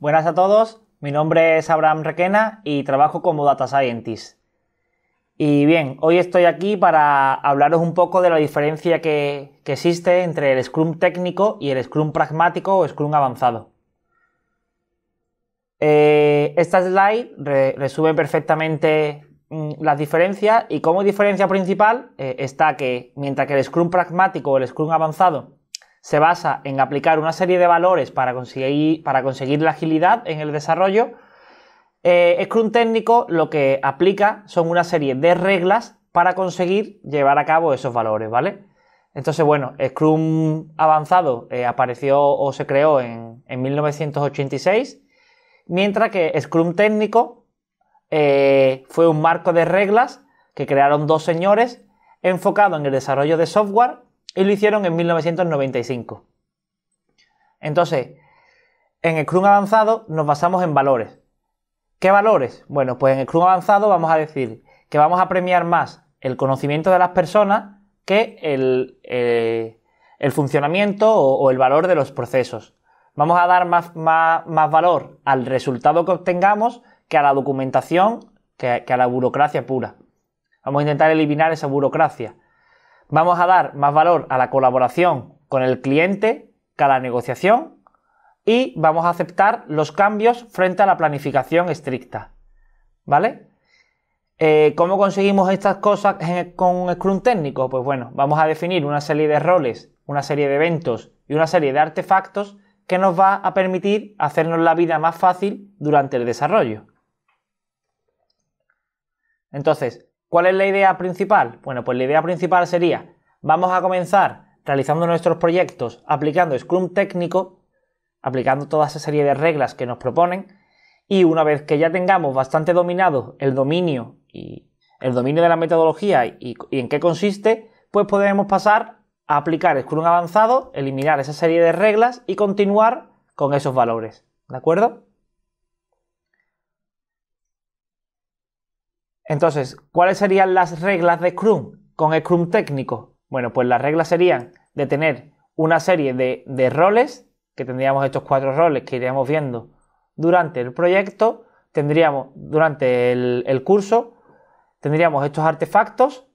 Buenas a todos, mi nombre es Abraham Requena y trabajo como Data Scientist. Y bien, hoy estoy aquí para hablaros un poco de la diferencia que, existe entre el Scrum técnico y el Scrum pragmático o Scrum avanzado. Eh, esta slide resume perfectamente mm, las diferencias y como diferencia principal eh, está que mientras que el Scrum pragmático o el Scrum avanzado se basa en aplicar una serie de valores para conseguir, para conseguir la agilidad en el desarrollo. Eh, Scrum técnico lo que aplica son una serie de reglas para conseguir llevar a cabo esos valores, ¿vale? Entonces, bueno, Scrum avanzado eh, apareció o se creó en, 1986, mientras que Scrum técnico eh, fue un marco de reglas que crearon dos señores enfocado en el desarrollo de software y lo hicieron en 1995. Entonces, en el Scrum avanzado nos basamos en valores. ¿Qué valores? Bueno, pues en el Scrum avanzado vamos a decir que vamos a premiar más el conocimiento de las personas que el, eh, funcionamiento o, el valor de los procesos. Vamos a dar más, más, valor al resultado que obtengamos que a la documentación, que a la burocracia pura. Vamos a intentar eliminar esa burocracia. Vamos a dar más valor a la colaboración con el cliente que a la negociación y vamos a aceptar los cambios frente a la planificación estricta. ¿Vale? Eh, ¿Cómo conseguimos estas cosas con un Scrum técnico? Pues bueno, vamos a definir una serie de roles, una serie de eventos y una serie de artefactos que nos va a permitir hacernos la vida más fácil durante el desarrollo. Entonces, ¿Cuál es la idea principal? Bueno, pues la idea principal sería, vamos a comenzar realizando nuestros proyectos aplicando Scrum técnico, aplicando toda esa serie de reglas que nos proponen, y una vez que ya tengamos bastante dominado el dominio y el dominio de la metodología y, y en qué consiste, pues podemos pasar a aplicar Scrum avanzado, eliminar esa serie de reglas y continuar con esos valores. ¿De acuerdo? Entonces, ¿cuáles serían las reglas de Scrum con Scrum técnico? Bueno, pues las reglas serían de tener una serie de, roles, que tendríamos estos cuatro roles que iríamos viendo durante el proyecto, tendríamos durante el, curso, tendríamos estos artefactos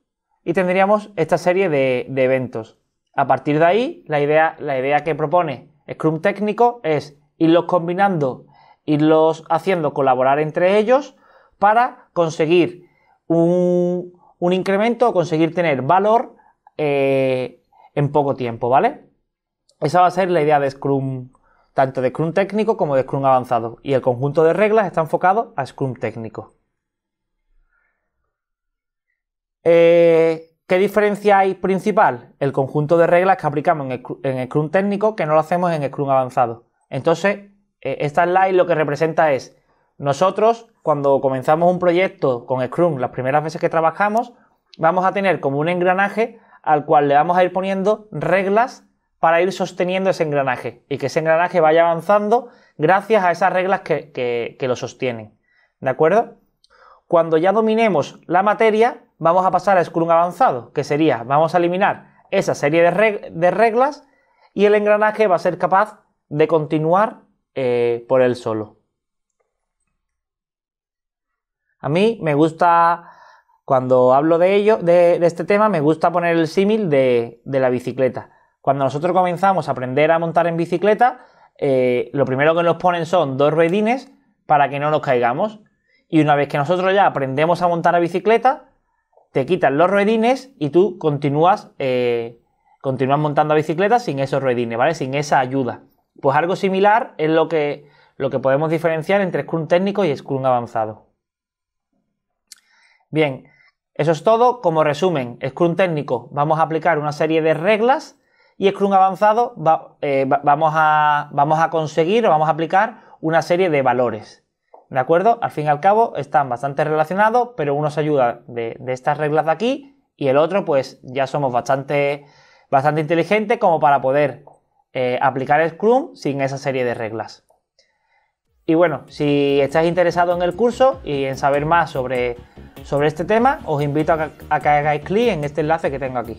y tendríamos esta serie de, de eventos. A partir de ahí, la idea, la idea que propone Scrum técnico es irlos combinando, irlos haciendo colaborar entre ellos, para conseguir un, incremento o conseguir tener valor eh, en poco tiempo, ¿vale? Esa va a ser la idea de Scrum, tanto de Scrum técnico como de Scrum avanzado. Y el conjunto de reglas está enfocado a Scrum técnico. Eh, ¿Qué diferencia hay principal? El conjunto de reglas que aplicamos en, Scrum, técnico que no lo hacemos en Scrum avanzado. Entonces, eh, esta slide lo que representa es nosotros, cuando comenzamos un proyecto con Scrum, las primeras veces que trabajamos, vamos a tener como un engranaje al cual le vamos a ir poniendo reglas para ir sosteniendo ese engranaje y que ese engranaje vaya avanzando gracias a esas reglas que, lo sostienen. ¿De acuerdo? Cuando ya dominemos la materia, vamos a pasar a Scrum avanzado, que sería, vamos a eliminar esa serie de, reglas y el engranaje va a ser capaz de continuar eh, por él solo. A mí me gusta, cuando hablo de ello, de, este tema, me gusta poner el símil de, la bicicleta. Cuando nosotros comenzamos a aprender a montar en bicicleta, eh, lo primero que nos ponen son dos redines para que no nos caigamos. Y una vez que nosotros ya aprendemos a montar a bicicleta, te quitan los redines y tú eh, continúas, montando a bicicleta sin esos redines, ¿vale? Sin esa ayuda. Pues algo similar es lo que, lo que podemos diferenciar entre Scrum técnico y Scrum avanzado. Bien, eso es todo. Como resumen, Scrum técnico, vamos a aplicar una serie de reglas y Scrum avanzado eh, vamos, a, vamos a conseguir o vamos a aplicar una serie de valores. ¿De acuerdo? Al fin y al cabo están bastante relacionados, pero uno se ayuda de, estas reglas de aquí y el otro pues ya somos bastante, bastante inteligentes como para poder eh, aplicar Scrum sin esa serie de reglas. Y bueno, si estás interesado en el curso y en saber más sobre sobre este tema os invito a que, hagáis clic en este enlace que tengo aquí.